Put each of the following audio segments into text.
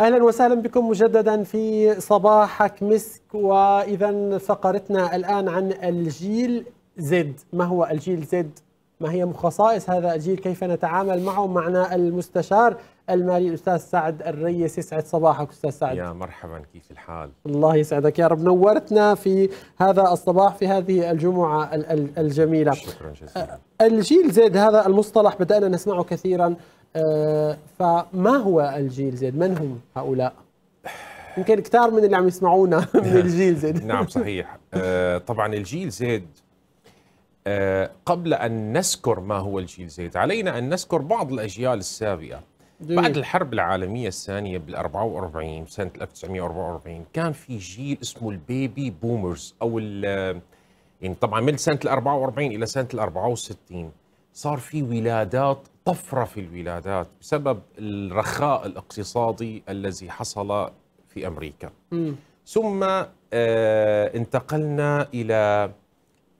اهلا وسهلا بكم مجددا في صباحك مسك واذا فقرتنا الان عن الجيل زد، ما هو الجيل زد؟ ما هي خصائص هذا الجيل؟ كيف نتعامل معه؟ معنا المستشار المالي الاستاذ سعد الريس يسعد صباحك استاذ سعد يا مرحبا كيف الحال؟ الله يسعدك يا رب نورتنا في هذا الصباح في هذه الجمعه الجميله شكرا جزيلا الجيل زد هذا المصطلح بدانا نسمعه كثيرا آه، فما هو الجيل زد؟ من هم هؤلاء؟ يمكن كثار من اللي عم يسمعونا من نعم. الجيل زد نعم صحيح آه، طبعا الجيل زد آه، قبل أن نذكر ما هو الجيل زد علينا أن نذكر بعض الأجيال السابقة بعد الحرب العالمية الثانية بال 44 سنة 1944 كان في جيل اسمه البيبي بومرز أو يعني طبعا من سنة ال 44 إلى سنة ال 64 صار في ولادات طفره في الولادات بسبب الرخاء الاقتصادي الذي حصل في امريكا م. ثم آه انتقلنا الى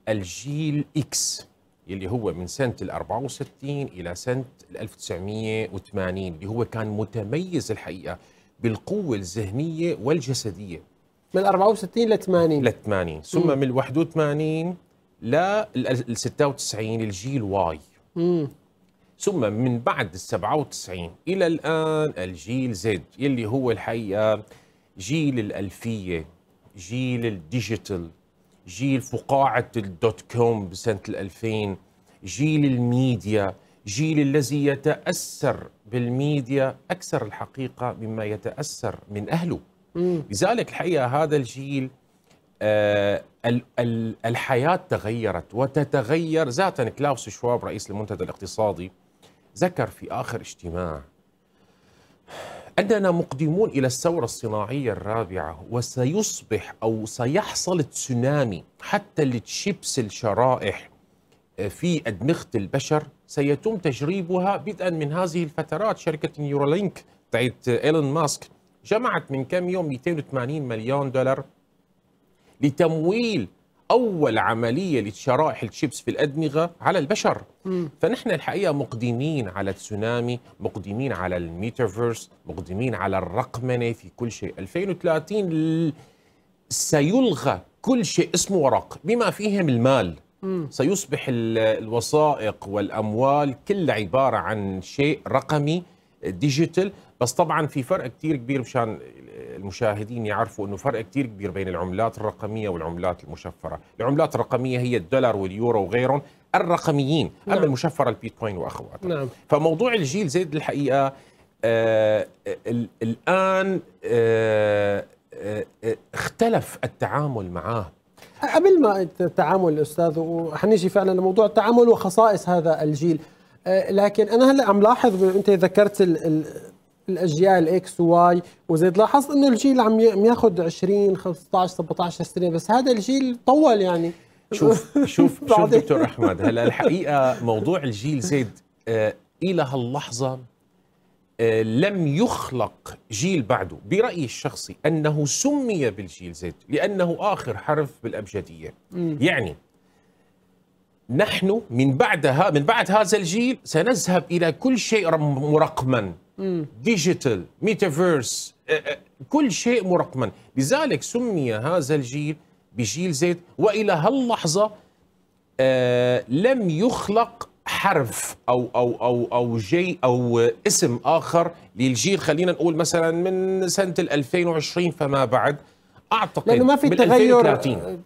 الجيل اكس اللي هو من سنه ال 64 الى سنه ال 1980 اللي هو كان متميز الحقيقه بالقوه الذهنيه والجسديه من 64 ل 80 ل 80 ثم م. من 81 ل 96 الجيل واي م. ثم من بعد ال 97 إلى الآن الجيل زد اللي هو الحقيقة جيل الألفية جيل الديجيتال جيل فقاعة الدوت كوم بسنة 2000 جيل الميديا جيل الذي يتأثر بالميديا أكثر الحقيقة مما يتأثر من أهله لذلك الحقيقة هذا الجيل آه الحياة تغيرت وتتغير ذاتا كلاوس شواب رئيس المنتدى الاقتصادي ذكر في آخر اجتماع أننا مقدمون إلى الثورة الصناعية الرابعة وسيصبح أو سيحصل تسونامي حتى لتشيبس الشرائح آه، في أدمغة البشر سيتم تجريبها بدءا من هذه الفترات شركة نيورالينك تاعت إيلون ماسك جمعت من كم يوم 280 مليون دولار لتمويل اول عمليه لشرائح الشيبس في الادمغه على البشر فنحن الحقيقه مقدمين على التسونامي مقدمين على الميتافيرس مقدمين على الرقمنه في كل شيء 2030 سيلغى كل شيء اسمه ورق بما فيهم المال سيصبح الوثائق والاموال كلها عباره عن شيء رقمي ديجيتال بس طبعا في فرق كتير كبير مشان المشاهدين يعرفوا انه فرق كثير كبير بين العملات الرقميه والعملات المشفره، العملات الرقميه هي الدولار واليورو وغيرهم الرقميين، نعم. اما المشفره البيتكوين واخواتها. نعم. فموضوع الجيل زيد الحقيقه آه, آه، الان آه،, آه آه اختلف التعامل معاه قبل ما التعامل استاذ وحنيجي فعلا لموضوع التعامل وخصائص هذا الجيل آه، لكن انا هلا عم لاحظ انت ذكرت ال ال الاجيال اكس وواي وزيد لاحظت انه الجيل عم ياخذ 20 15 17 سنه بس هذا الجيل طول يعني شوف شوف شوف دكتور احمد هلا الحقيقه موضوع الجيل زيد آه الى هاللحظه آه لم يخلق جيل بعده برايي الشخصي انه سمي بالجيل زيد لانه اخر حرف بالابجديه يعني نحن من بعدها من بعد هذا الجيل سنذهب الى كل شيء مرقما ديجيتال ميتافيرس كل شيء مرقما لذلك سمي هذا الجيل بجيل زيت والى هاللحظه لم يخلق حرف او او او او جي او اسم اخر للجيل خلينا نقول مثلا من سنه 2020 فما بعد اعتقد لانه ما في تغير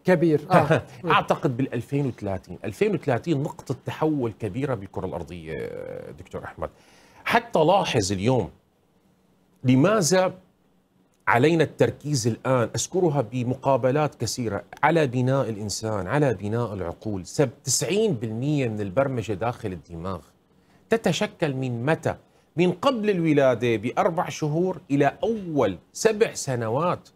كبير آه. اعتقد بال 2030 2030 نقطه تحول كبيره بالكره الارضيه دكتور احمد حتى لاحظ اليوم لماذا علينا التركيز الآن أذكرها بمقابلات كثيرة على بناء الإنسان على بناء العقول 90% من البرمجة داخل الدماغ تتشكل من متى؟ من قبل الولادة بأربع شهور إلى أول سبع سنوات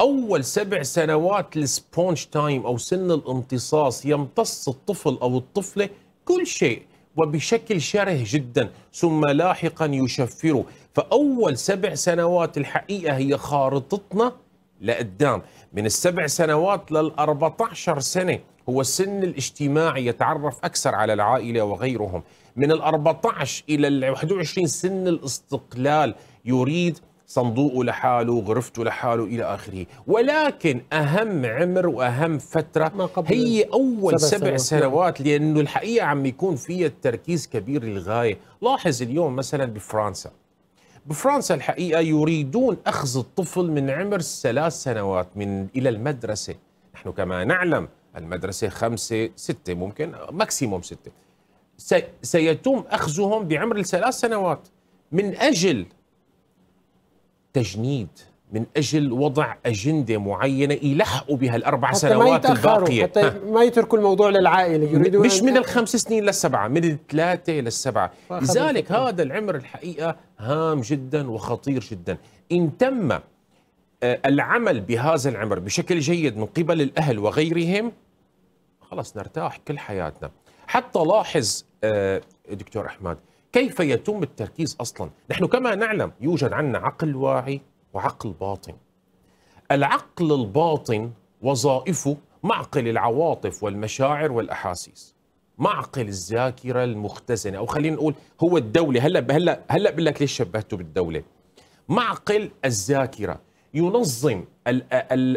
أول سبع سنوات السبونج تايم أو سن الامتصاص يمتص الطفل أو الطفلة كل شيء وبشكل شره جدا ثم لاحقا يشفره فأول سبع سنوات الحقيقة هي خارطتنا لقدام من السبع سنوات لل14 سنة هو السن الاجتماعي يتعرف أكثر على العائلة وغيرهم من ال14 إلى ال21 سن الاستقلال يريد صندوقه لحاله غرفته لحاله إلى آخره ولكن أهم عمر وأهم فترة ما قبل هي أول سبع, سبع سنوات لأنه الحقيقة عم يكون فيها التركيز كبير للغاية لاحظ اليوم مثلا بفرنسا بفرنسا الحقيقة يريدون أخذ الطفل من عمر ثلاث سنوات من إلى المدرسة نحن كما نعلم المدرسة خمسة ستة ممكن ماكسيموم ستة سيتم أخذهم بعمر الثلاث سنوات من أجل تجنيد من اجل وضع اجنده معينه يلحقوا بها الاربع سنوات الباقيه حتى ما يتركوا الموضوع للعائله يريدون مش من الخمس سنين للسبعه من الثلاثه للسبعه لذلك هذا العمر الحقيقه هام جدا وخطير جدا ان تم آه، العمل بهذا العمر بشكل جيد من قبل الاهل وغيرهم خلص نرتاح كل حياتنا حتى لاحظ آه، دكتور احمد كيف يتم التركيز اصلا؟ نحن كما نعلم يوجد عندنا عقل واعي وعقل باطن. العقل الباطن وظائفه معقل العواطف والمشاعر والاحاسيس. معقل الذاكره المختزنه او خلينا نقول هو الدوله هلا هلا هلا بقول لك ليش شبهته بالدوله. معقل الذاكره ينظم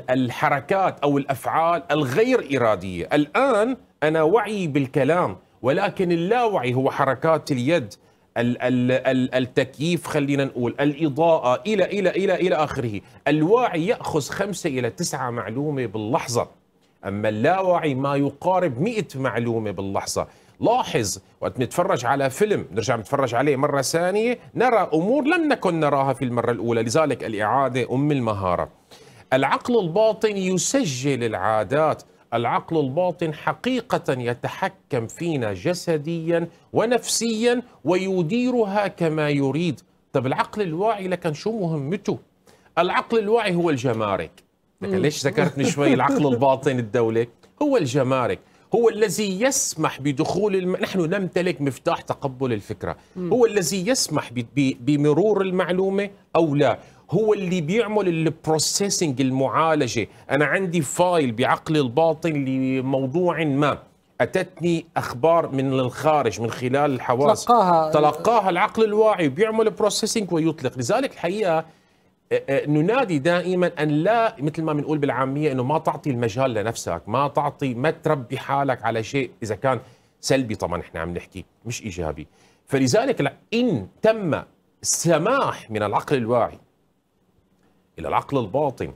الحركات او الافعال الغير اراديه، الان انا وعيي بالكلام ولكن اللاوعي هو حركات اليد ال ال ال التكييف خلينا نقول الإضاءة إلى إلى إلى إلى آخره الواعي يأخذ خمسة إلى تسعة معلومة باللحظة أما اللاوعي ما يقارب مئة معلومة باللحظة لاحظ وقت نتفرج على فيلم نرجع نتفرج عليه مرة ثانية نرى أمور لم نكن نراها في المرة الأولى لذلك الإعادة أم المهارة العقل الباطن يسجل العادات العقل الباطن حقيقة يتحكم فينا جسديا ونفسيا ويديرها كما يريد طب العقل الواعي لكن شو مهمته العقل الواعي هو الجمارك لكن ليش ذكرتني شوي العقل الباطن الدولة هو الجمارك هو الذي يسمح بدخول الم... نحن نمتلك مفتاح تقبل الفكرة هو الذي يسمح ب... ب... بمرور المعلومة أو لا هو اللي بيعمل البروسيسنج المعالجه انا عندي فايل بعقلي الباطن لموضوع ما اتتني اخبار من الخارج من خلال الحواس تلقاها تلقاها العقل الواعي بيعمل بروسيسنج ويطلق لذلك الحقيقه ننادي دائما ان لا مثل ما بنقول بالعاميه انه ما تعطي المجال لنفسك ما تعطي ما تربي حالك على شيء اذا كان سلبي طبعا احنا عم نحكي مش ايجابي فلذلك ان تم السماح من العقل الواعي الى العقل الباطن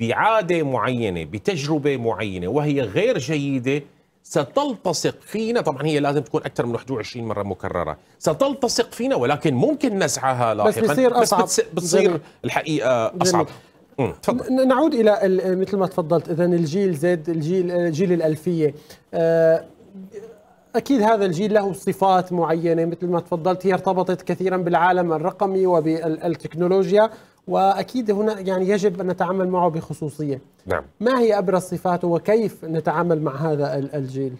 بعاده معينه بتجربه معينه وهي غير جيده ستلتصق فينا طبعا هي لازم تكون اكثر من 21 مره مكرره ستلتصق فينا ولكن ممكن نزعها لاحقا بس بتصير اصعب بس بتصير الحقيقه اصعب تفضل. نعود الى مثل ما تفضلت اذا الجيل زد الجيل جيل الالفيه آه، اكيد هذا الجيل له صفات معينه مثل ما تفضلت هي ارتبطت كثيرا بالعالم الرقمي وبالتكنولوجيا واكيد هنا يعني يجب ان نتعامل معه بخصوصيه. نعم. ما هي ابرز صفاته وكيف نتعامل مع هذا الجيل؟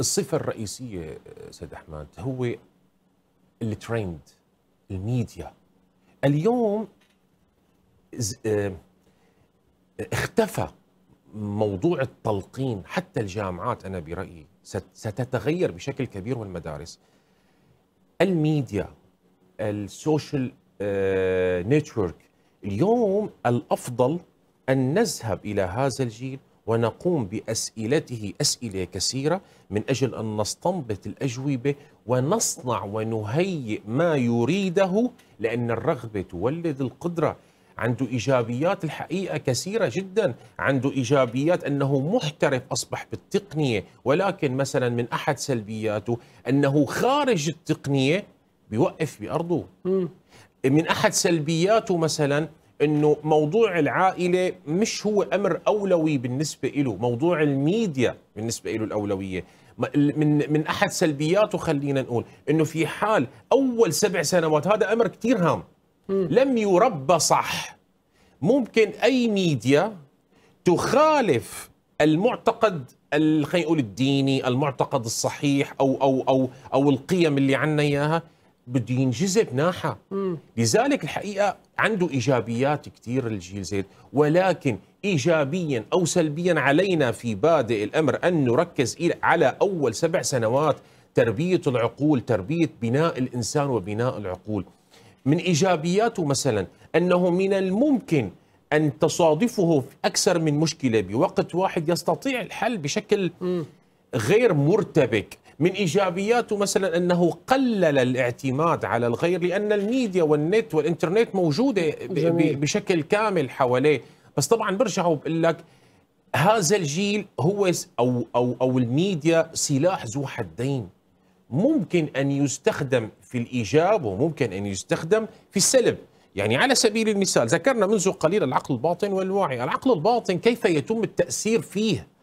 الصفه الرئيسيه سيد احمد هو الترند الميديا. اليوم آه، اختفى موضوع التلقين حتى الجامعات انا برايي ستتغير بشكل كبير والمدارس. الميديا السوشيال آه، نتورك اليوم الافضل ان نذهب الى هذا الجيل ونقوم باسئلته اسئله كثيره من اجل ان نستنبط الاجوبه ونصنع ونهيئ ما يريده لان الرغبه تولد القدره عنده ايجابيات الحقيقه كثيره جدا، عنده ايجابيات انه محترف اصبح بالتقنيه، ولكن مثلا من احد سلبياته انه خارج التقنيه بيوقف بارضه. من احد سلبياته مثلا انه موضوع العائله مش هو امر اولوي بالنسبه له موضوع الميديا بالنسبه له الاولويه من من احد سلبياته خلينا نقول انه في حال اول سبع سنوات هذا امر كثير هام لم يربى صح ممكن اي ميديا تخالف المعتقد خلينا نقول الديني المعتقد الصحيح او او او او القيم اللي عنا اياها بده ينجذب ناحة لذلك الحقيقة عنده إيجابيات كثير الجيل زيد ولكن إيجابيا أو سلبيا علينا في بادئ الأمر أن نركز على أول سبع سنوات تربية العقول تربية بناء الإنسان وبناء العقول من إيجابياته مثلا أنه من الممكن أن تصادفه أكثر من مشكلة بوقت واحد يستطيع الحل بشكل غير مرتبك من ايجابياته مثلا انه قلل الاعتماد على الغير لان الميديا والنت والانترنت موجوده جميل. بشكل كامل حواليه بس طبعا برجعوا بقول لك هذا الجيل هو او او او الميديا سلاح ذو حدين ممكن ان يستخدم في الايجاب وممكن ان يستخدم في السلب يعني على سبيل المثال ذكرنا منذ قليل العقل الباطن والواعي العقل الباطن كيف يتم التاثير فيه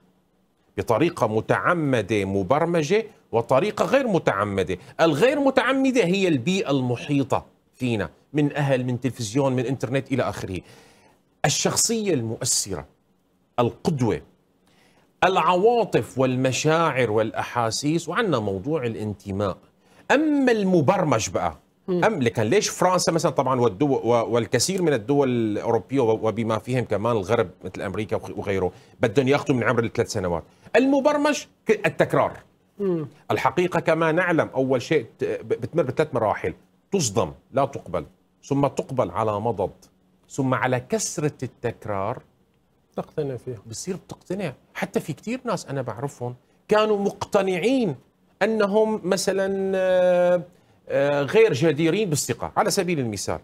بطريقة متعمدة مبرمجة وطريقة غير متعمدة الغير متعمدة هي البيئة المحيطة فينا من أهل من تلفزيون من إنترنت إلى آخره الشخصية المؤثرة القدوة العواطف والمشاعر والأحاسيس وعندنا موضوع الانتماء أما المبرمج بقى أم لكن ليش فرنسا مثلا طبعا والدول والكثير من الدول الاوروبيه وبما فيهم كمان الغرب مثل امريكا وغيره بدهم ياخذوا من عمر الثلاث سنوات المبرمج التكرار الحقيقه كما نعلم اول شيء بتمر بثلاث مراحل تصدم لا تقبل ثم تقبل على مضض ثم على كثره التكرار تقتنع فيها بصير بتقتنع حتى في كثير ناس انا بعرفهم كانوا مقتنعين انهم مثلا آه، آه، غير جديرين بالثقة على سبيل المثال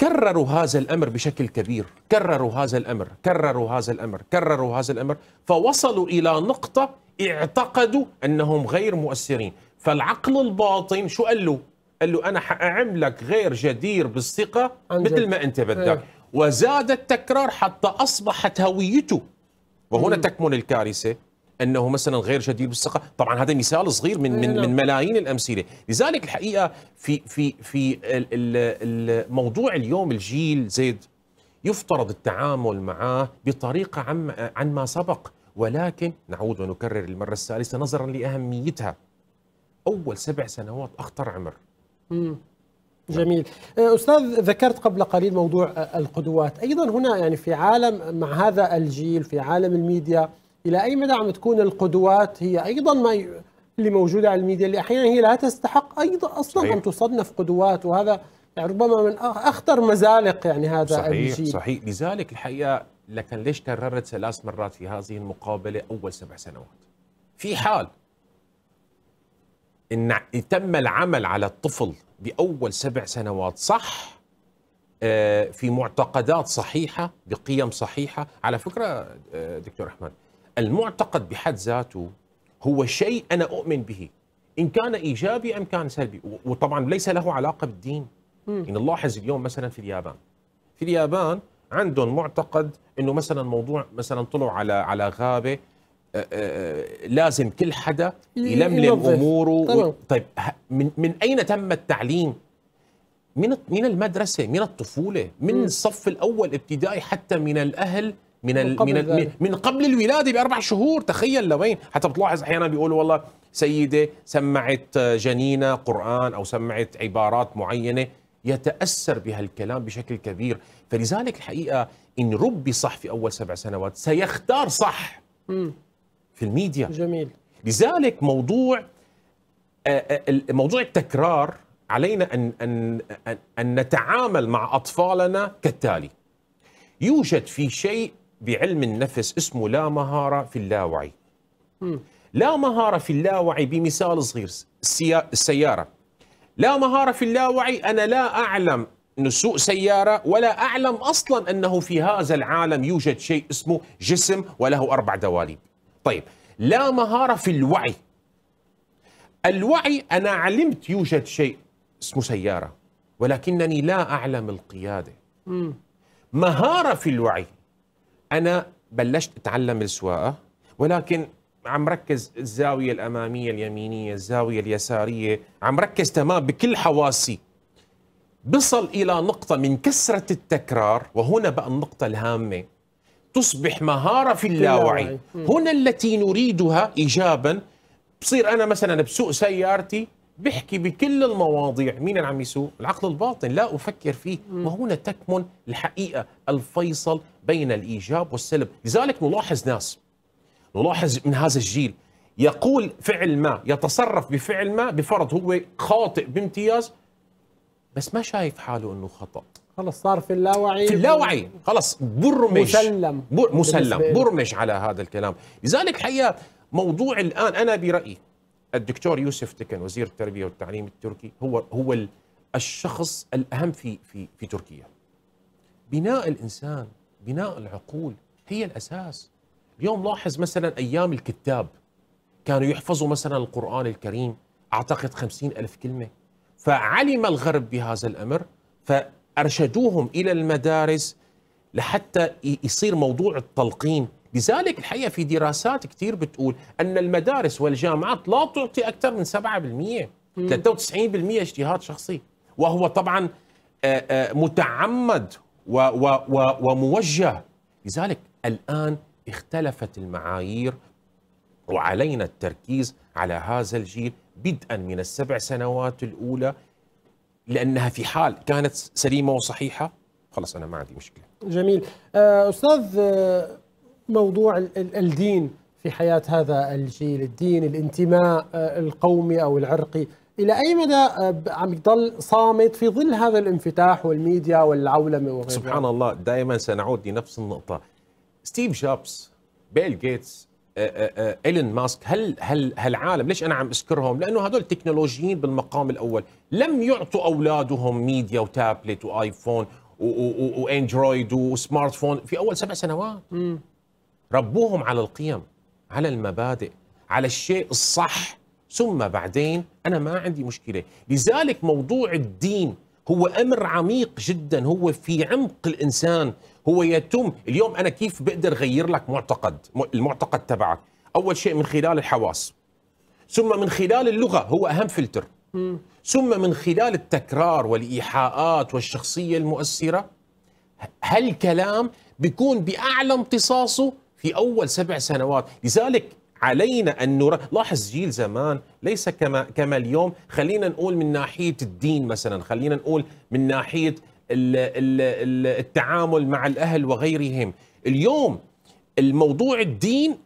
كرروا هذا الأمر بشكل كبير كرروا هذا الأمر كرروا هذا الأمر كرروا هذا الأمر فوصلوا إلى نقطة اعتقدوا أنهم غير مؤثرين فالعقل الباطن شو قال له قال له أنا حأعملك غير جدير بالثقة مثل ما أنت بدك إيه. وزاد التكرار حتى أصبحت هويته وهنا تكمن الكارثة انه مثلا غير جدير بالثقه طبعا هذا مثال صغير من من, إيه. من ملايين الامثله لذلك الحقيقه في في في الموضوع اليوم الجيل زيد يفترض التعامل معه بطريقه عن عن ما سبق ولكن نعود ونكرر المره الثالثه نظرا لاهميتها اول سبع سنوات اخطر عمر مم. نعم. جميل آه، استاذ ذكرت قبل قليل موضوع آه، القدوات ايضا هنا يعني في عالم مع هذا الجيل في عالم الميديا الى اي مدى عم تكون القدوات هي ايضا ما ي... اللي موجوده على الميديا اللي احيانا هي لا تستحق ايضا اصلا صحيح. ان تصنف قدوات وهذا يعني ربما من اخطر مزالق يعني هذا صحيح الجيل. صحيح لذلك الحقيقه لكن ليش كررت ثلاث مرات في هذه المقابله اول سبع سنوات؟ في حال ان تم العمل على الطفل باول سبع سنوات صح آه، في معتقدات صحيحه بقيم صحيحه على فكره آه، دكتور احمد المعتقد بحد ذاته هو شيء أنا أؤمن به إن كان إيجابي أم كان سلبي وطبعا ليس له علاقة بالدين إن نلاحظ اليوم مثلا في اليابان في اليابان عندهم معتقد انه مثلا موضوع مثلا طلعوا على على غابه آه، آه، آه، لازم كل حدا يلملم اموره طبعا. و... طيب من من اين تم التعليم؟ من من المدرسه، من الطفوله، من م. الصف الاول ابتدائي حتى من الاهل من من ال... من قبل الولاده باربع شهور تخيل لوين حتى بتلاحظ احيانا بيقولوا والله سيده سمعت جنينه قران او سمعت عبارات معينه يتاثر بهالكلام بشكل كبير فلذلك الحقيقه ان ربي صح في اول سبع سنوات سيختار صح في الميديا جميل لذلك موضوع آه، آه، موضوع التكرار علينا ان ان ان نتعامل مع اطفالنا كالتالي يوجد في شيء بعلم النفس اسمه لا مهارة في اللاوعي لا مهارة في اللاوعي بمثال صغير السيارة لا مهارة في اللاوعي أنا لا أعلم نسوء سيارة ولا أعلم أصلا أنه في هذا العالم يوجد شيء اسمه جسم وله أربع دواليب طيب لا مهارة في الوعي الوعي أنا علمت يوجد شيء اسمه سيارة ولكنني لا أعلم القيادة مهارة في الوعي انا بلشت اتعلم السواقه ولكن عم ركز الزاويه الاماميه اليمينيه الزاويه اليساريه عم ركز تمام بكل حواسي بصل الى نقطه من كثره التكرار وهنا بقى النقطه الهامه تصبح مهاره في اللاوعي هنا التي نريدها ايجابا بصير انا مثلا بسوق سيارتي بيحكي بكل المواضيع مين اللي عم يسوق العقل الباطن لا أفكر فيه وهنا تكمن الحقيقة الفيصل بين الإيجاب والسلب لذلك نلاحظ ناس نلاحظ من هذا الجيل يقول فعل ما يتصرف بفعل ما بفرض هو خاطئ بامتياز بس ما شايف حاله انه خطا خلص صار في اللاوعي في اللاوعي خلص برمج مسلم بر مسلم برمج على هذا الكلام لذلك حقيقه موضوع الان انا برايي الدكتور يوسف تكن وزير التربيه والتعليم التركي هو هو الشخص الاهم في في في تركيا. بناء الانسان، بناء العقول هي الاساس. اليوم لاحظ مثلا ايام الكتاب كانوا يحفظوا مثلا القران الكريم اعتقد خمسين ألف كلمه فعلم الغرب بهذا الامر فارشدوهم الى المدارس لحتى يصير موضوع التلقين لذلك الحقيقه في دراسات كثير بتقول ان المدارس والجامعات لا تعطي اكثر من 7% 93% اجتهاد شخصي وهو طبعا آه، آه، متعمد وموجه لذلك الان اختلفت المعايير وعلينا التركيز على هذا الجيل بدءا من السبع سنوات الاولى لانها في حال كانت سليمه وصحيحه خلص انا ما عندي مشكله جميل آه، استاذ موضوع الدين في حياة هذا الجيل الدين الانتماء آه، القومي أو العرقي إلى أي مدى آه، عم يضل صامت في ظل هذا الانفتاح والميديا والعولمة وغيرها سبحان الله دائما سنعود لنفس النقطة ستيف جوبز بيل جيتس آه، ايلون ماسك هل هل هالعالم ليش انا عم اذكرهم لانه هدول تكنولوجيين بالمقام الاول لم يعطوا اولادهم ميديا وتابلت وايفون واندرويد وسمارت فون في اول سبع سنوات ربوهم على القيم على المبادئ على الشيء الصح ثم بعدين انا ما عندي مشكله لذلك موضوع الدين هو امر عميق جدا هو في عمق الانسان هو يتم اليوم انا كيف بقدر غير لك معتقد المعتقد تبعك اول شيء من خلال الحواس ثم من خلال اللغه هو اهم فلتر ثم من خلال التكرار والايحاءات والشخصيه المؤثره هالكلام بيكون باعلى امتصاصه في أول سبع سنوات لذلك علينا أن نرا لاحظ جيل زمان ليس كما, كما اليوم خلينا نقول من ناحية الدين مثلا خلينا نقول من ناحية التعامل مع الأهل وغيرهم اليوم الموضوع الدين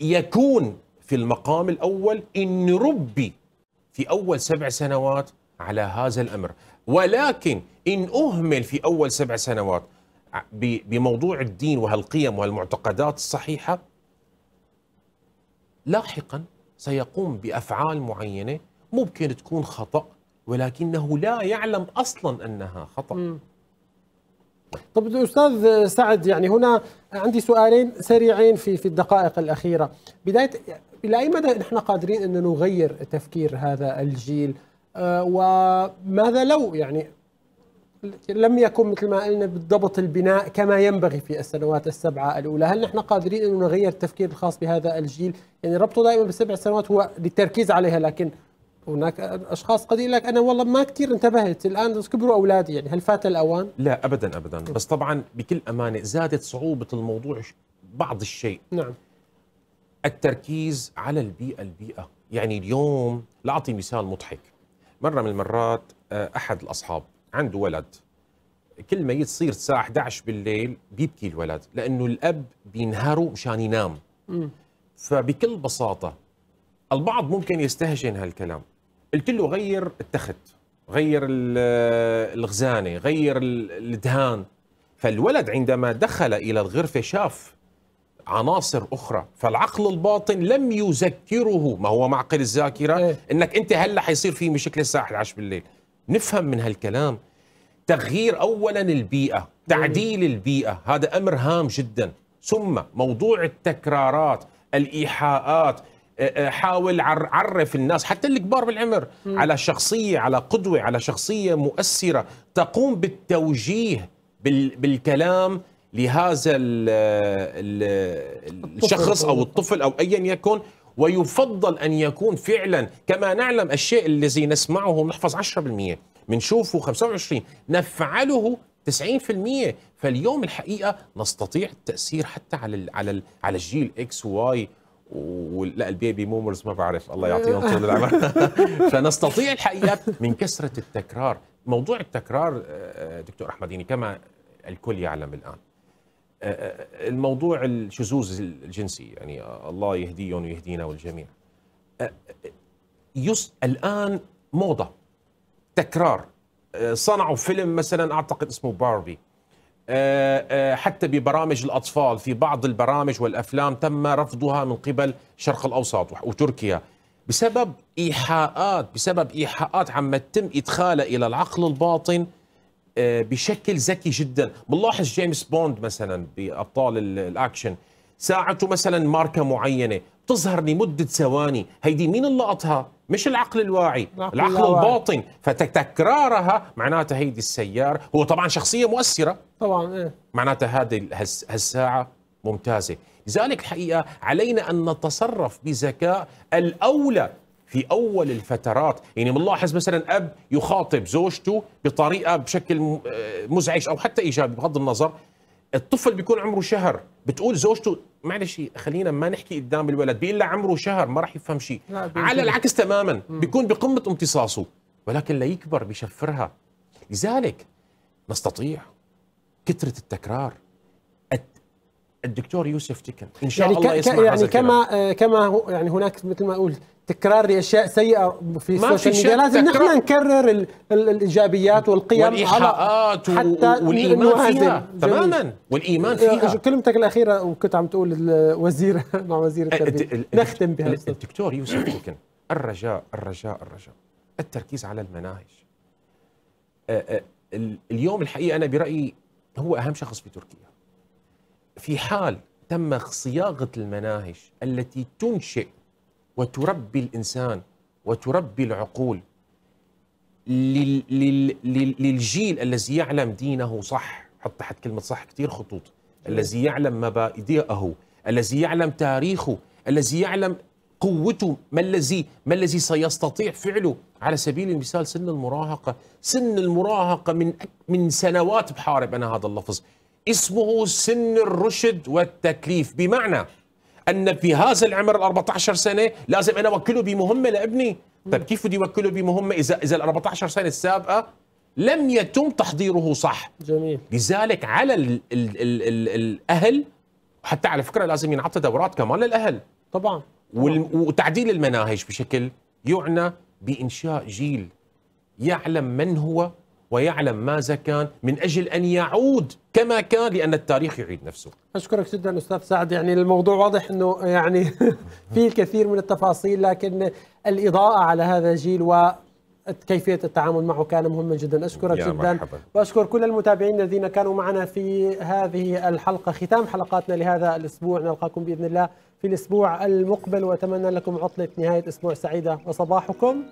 يكون في المقام الأول إن ربي في أول سبع سنوات على هذا الأمر ولكن إن أهمل في أول سبع سنوات بموضوع الدين وهالقيم وهالمعتقدات الصحيحه لاحقا سيقوم بافعال معينه ممكن تكون خطا ولكنه لا يعلم اصلا انها خطا طب الاستاذ سعد يعني هنا عندي سؤالين سريعين في في الدقائق الاخيره بدايه الى اي مدى نحن قادرين ان نغير تفكير هذا الجيل آه، وماذا لو يعني لم يكن مثل ما قلنا بالضبط البناء كما ينبغي في السنوات السبعة الأولى هل نحن قادرين أن نغير التفكير الخاص بهذا الجيل يعني ربطه دائما بالسبع سنوات هو للتركيز عليها لكن هناك اشخاص قد يقول لك انا والله ما كثير انتبهت الان كبروا اولادي يعني هل فات الاوان؟ لا ابدا ابدا بس طبعا بكل امانه زادت صعوبه الموضوع بعض الشيء نعم التركيز على البيئه البيئه يعني اليوم لاعطي مثال مضحك مره من المرات آه، احد الاصحاب عنده ولد كل ما يصير الساعة 11 بالليل بيبكي الولد لأنه الأب بينهاره مشان ينام م. فبكل بساطة البعض ممكن يستهجن هالكلام قلت له غير التخت غير آه، الغزانة غير الدهان فالولد عندما دخل إلى الغرفة شاف عناصر أخرى فالعقل الباطن لم يذكره ما هو معقل الذاكرة إيه. إنك أنت هلأ حيصير في مشكلة الساعة 11 بالليل نفهم من هالكلام تغيير اولا البيئه تعديل البيئه هذا امر هام جدا ثم موضوع التكرارات الايحاءات حاول عرف الناس حتى الكبار بالعمر على شخصيه على قدوه على شخصيه مؤثره تقوم بالتوجيه بالكلام لهذا الشخص او الطفل او ايا يكن ويفضل أن يكون فعلا كما نعلم الشيء الذي نسمعه نحفظ 10% بنشوفه 25 نفعله 90% فاليوم الحقيقه نستطيع التاثير حتى على الـ على الـ على الجيل اكس واي ولا البيبي مومرز ما بعرف الله يعطيهم طول العمر فنستطيع الحقيقه من كثره التكرار موضوع التكرار آه، دكتور احمديني كما الكل يعلم الان الموضوع الشذوذ الجنسي يعني الله يهديهم ويهدينا والجميع يس الان موضه تكرار صنعوا فيلم مثلا اعتقد اسمه باربي حتى ببرامج الاطفال في بعض البرامج والافلام تم رفضها من قبل الشرق الاوسط وتركيا بسبب ايحاءات بسبب ايحاءات عم تتم ادخالها الى العقل الباطن آه، بشكل ذكي جدا بنلاحظ جيمس بوند مثلا بابطال الاكشن ساعته مثلا ماركه معينه بتظهر لمده ثواني هيدي مين اللي لقطها مش العقل الواعي العقل, العقل الباطن فتكرارها معناتها هيدي السياره هو طبعا شخصيه مؤثره طبعا إيه؟ معناتها هذه هالساعه ممتازه لذلك الحقيقه علينا ان نتصرف بذكاء الاولى في اول الفترات يعني بنلاحظ مثلا اب يخاطب زوجته بطريقه بشكل آه، مزعج او حتى ايجابي بغض النظر الطفل بيكون عمره شهر بتقول زوجته معلش خلينا ما نحكي قدام الولد بيقول لها عمره شهر ما راح يفهم شيء على العكس تماما بيكون بقمه امتصاصه ولكن ليكبر بيشفرها لذلك نستطيع كثره التكرار الدكتور يوسف تكن ان شاء يعني الله يسمع يعني هذا كما آه، كما يعني هناك مثل ما اقول تكرار لاشياء سيئه في السوشيال ميديا لازم نحن نكرر الـ الـ الايجابيات والقيم والايحاءات حتى والايمان فيها تماما والايمان آه، فيها كلمتك الاخيره وكنت عم تقول الوزير مع وزير إيه، التربيه إيه، إيه، نختم بها الدكتور يوسف تكن الرجاء الرجاء الرجاء التركيز على المناهج آه، اليوم الحقيقه انا برايي هو اهم شخص في تركيا في حال تم صياغه المناهج التي تنشئ وتربي الانسان وتربي العقول للجيل الذي يعلم دينه صح حط تحت كلمه صح كثير خطوط الذي يعلم مبادئه الذي يعلم تاريخه الذي يعلم قوته ما الذي ما الذي سيستطيع فعله على سبيل المثال سن المراهقه سن المراهقه من من سنوات بحارب انا هذا اللفظ اسمه سن الرشد والتكليف بمعنى أن في هذا العمر ال 14 سنة لازم أنا أوكله بمهمة لابني طيب كيف بدي أوكله بمهمة إذا إذا ال 14 سنة السابقة لم يتم تحضيره صح جميل لذلك على الـ الـ الـ الـ الأهل وحتى على فكرة لازم ينعطى دورات كمان للأهل طبعا وتعديل المناهج بشكل يعنى بإنشاء جيل يعلم من هو ويعلم ماذا كان من أجل أن يعود كما كان لأن التاريخ يعيد نفسه أشكرك جدا أستاذ سعد يعني الموضوع واضح أنه يعني في الكثير من التفاصيل لكن الإضاءة على هذا الجيل و كيفية التعامل معه كان مهما جدا أشكرك جدا مرحبا. وأشكر كل المتابعين الذين كانوا معنا في هذه الحلقة ختام حلقاتنا لهذا الأسبوع نلقاكم بإذن الله في الأسبوع المقبل وأتمنى لكم عطلة نهاية أسبوع سعيدة وصباحكم